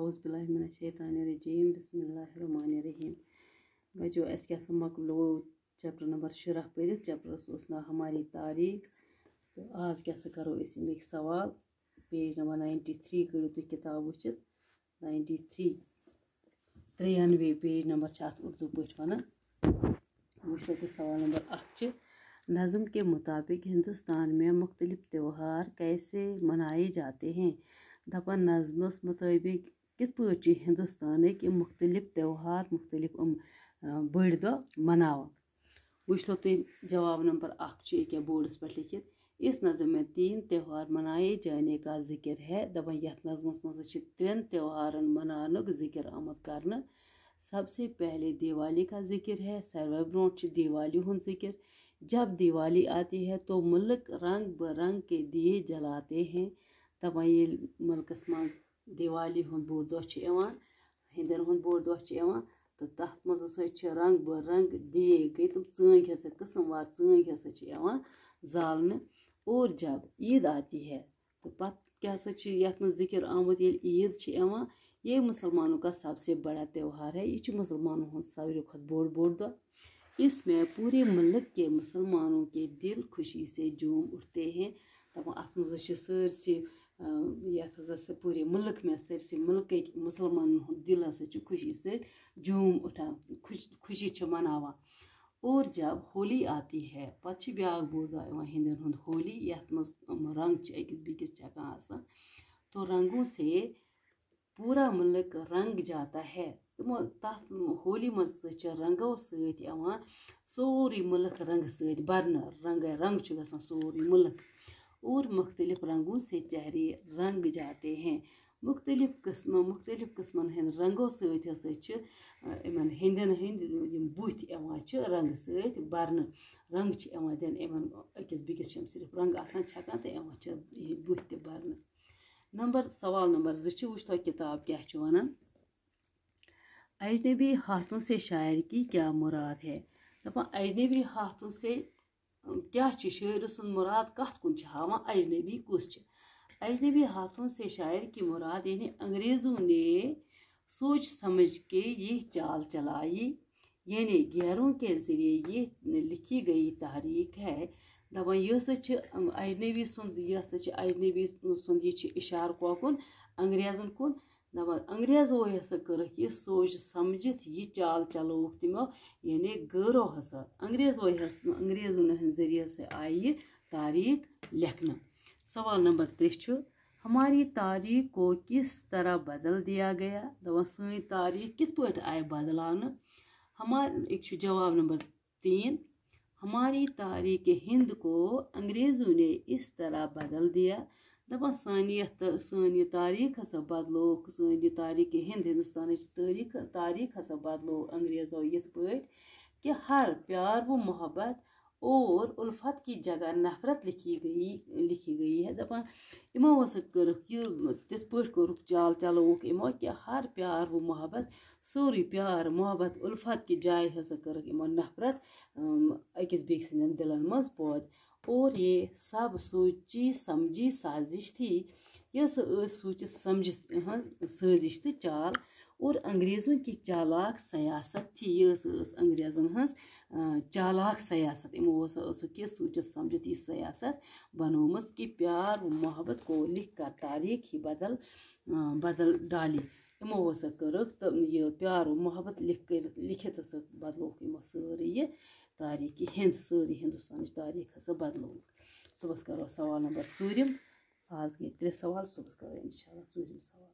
अवज़बिल्लाशैतरजीम बसमीम बचो अस क्या सो मकलो चैप्टर नंबर शुराह पढ़ चैप्टरस ना हमारी तारीख तो आज क्या सो करो अमिक सवाल पेज नंबर नाइन्टी थ्री करो तुम किताब वुच नाइन्टी थ्री त्रियानवे पेज नंबर उर्दू पे वन वो सवाल नंबर अख नज़म के मुताबिक हिंदुस्तान में मुख्तलिफ त्यौहार कैसे मनाए जाते हैं दपन नज़मस मुताबिक کِتھ پٲٹھۍ چھِ ہِندوستانٕکۍ یِم مُختلِف تہوار مُختلِف یِم بٔڑۍ دۄہ مَناوان وٕچھتو تُہۍ جواب نمبر اَکھ چھُ ییٚکیٛاہ بوڈَس پٮ۪ٹھ لیکھِتھ اِس نظم میں تین تہوار مَنایے جانے کا ذِکِر ہے دَپان یَتھ نظمَس منٛز چھِ ترٛٮ۪ن تہوارَن مَناونُک ذِکِر آمُت کَرنہٕ سب سے پہلے دیوالی کا ذِکِر ہے ساروٕے برونٛٹھ چھِ دیوالی ہُنٛد ذِکِر جب دیوالی آتی ہے تو مُلک رنٛگ بہٕ رنٛگ کے دِیے جلاتے ہیں دَپان ییٚلہِ مُلکَس منٛز دیوالی ہُنٛد بوٚڑ دۄہ چھُ یِوان ہیٚنٛدٮ۪ن ہُنٛد بوٚڑ دۄہ چھُ یِوان تہٕ تَتھ منٛز ہَسا چھِ رنٛگ بہ رنٛگ دیگ گٔے تِم ژٲنٛگۍ ہَسا قٕسٕم وار ژٲنٛگۍ ہَسا چھِ یِوان زالنہٕ اور جب عیٖد آتی ہے تہٕ پَتہٕ کیٛاہ ہَسا چھِ یَتھ منٛز ذِکِر آمُت ییٚلہِ عیٖد چھِ یِوان یے مُسلمانوں کا سب سے بڑا تہوار ہے یہِ چھُ مُسلمانوں ہُنٛد ساروی کھۄتہٕ بوٚڑ بوٚڑ دۄہ اس میں پوٗرے مُلک کے مُسلمانوں کے دِل خوشی سے جھوٗم اُٹھتے ہیں دَپان اَتھ منٛز حظ چھِ سٲرسٕے ہسا سہ پوٗرٕ مُلک مےٚ سٲرسٕے مُلکٕکۍ مُسلمانَن ہُنٛد دِل ہسا چھُ خوشی سۭتۍ جوٗم اُٹھان خوش خوشی چھِ مَناوان اور جب ہولی آتی ہے پَتہٕ چھِ بیٛاکھ بوٚڑ دۄہ یِوان ہیٚنٛدٮ۪ن ہُنٛد ہولی یَتھ منٛز یِم رنٛگ چھِ أکِس بیٚکِس چھَکان آسان تو رنٛگو سے پوٗرا مُلک رنٛگ جاتا ہے تِمو تَتھ ہولی منٛز ہسا چھِ رنٛگو سۭتۍ یِوان سورُے مُلک رنٛگہٕ سۭتۍ بَرنہٕ رنٛگَے رنٛگ چھُ گژھان سورُے مُلک और मुख्तलिफ़ रंगों से चेहरे रंग जाते हैं मुख्तलिफ़ कस्म मुख्तलिफ़ कस्मन हंद रंगों सत इन हंदन हंद बुथ रंग सत भर रंग दिन इन अकिस बिकिस सिर्फ रंग आ छकान तो इन बुथ त भर नंबर सवाल नंबर जो किताब क्या वन अजनबी हाथों से शायर की क्या मुराद है दपा अजनबी हाथों से क्या शायर सुन मुराद कत कुन हावा अजनबी कस अजनबी हाथों से शायर की मुराद यानी अंग्रेज़ों ने सोच समझ के ये चाल चलाई यानी गैरों के ज़रिए ये लिखी गई तहरीक है दपान यह हसा अजनबी सुंद यह अजनबी सुंद यह इशार कोकुन अंग्रेज़न कुन दपान अंग्रेजो हसा कर सोच समझित यह चाल चलो तमो यानी गौरव हसा अंग्रेजो अंग्रेजों जरिए से आई ये तारीख लिखना सवाल नंबर त्रे हमारी तारीख को किस तरह बदल दिया गया दपान सी तारीख कित पे आए बदलान हमार एक जवाब नंबर तीन हमारी तारीख हिंद को अंग्रेज़ों ने इस तरह बदल दिया दपान सानी यथ सी यह तारीख हा बदलो सी तारीख हिंद हिंदुस्तान तारीख तारीख हसा बदलो अंग्रेजों ये पे कि हर प्यार व मोहब्बत और उल्फत की जगह नफरत लिखी गई लिखी गई है दपान यमो हसा कर चाल चलोक यमो कि हर प्यार वो मोहब्बत सोरी प्यार मोहब्बत उल्फत की जाए हसा कर नफरत أکِس بیٚکہِ سٕنٛدٮ۪ن دِلَن منٛز پوٚد اور یہ سب سوچی سمجھی سازِش تھی یۄس ٲس سوٗچِتھ سمجِتھ یِہٕنٛز سٲزِش تہٕ چال اور انٛگریزوں کی چالاک سیاست تھی یہِ ٲس ٲس انٛگریزَن ہٕنٛز چالاک سیاست یِمو ہسا ٲسٕکھ یہِ سوٗنٛچِتھ سمجِتھ یہِ سیاست بَنٲومٕژ کہِ پیار محبت کو لِکھ کر تاریٖخ ہی بدل بدل ڈالی یِمو ہسا کٔرٕکھ تہٕ یہِ پیارو محبت لِکھ کٔرِتھ لیٚکھِتھ ہسا بَدلووُکھ یِمو سٲرٕے یہِ تاریٖخ ہِنٛد سٲرٕے ہِندُستانٕچ تاریٖخ ہسا بَدلووُکھ صُبحَس کَرو سوال نمبر ژوٗرِم آز گٔے ترٛےٚ سوال صُبحَس کَرو اِنشاء اللہ ژوٗرِم سوال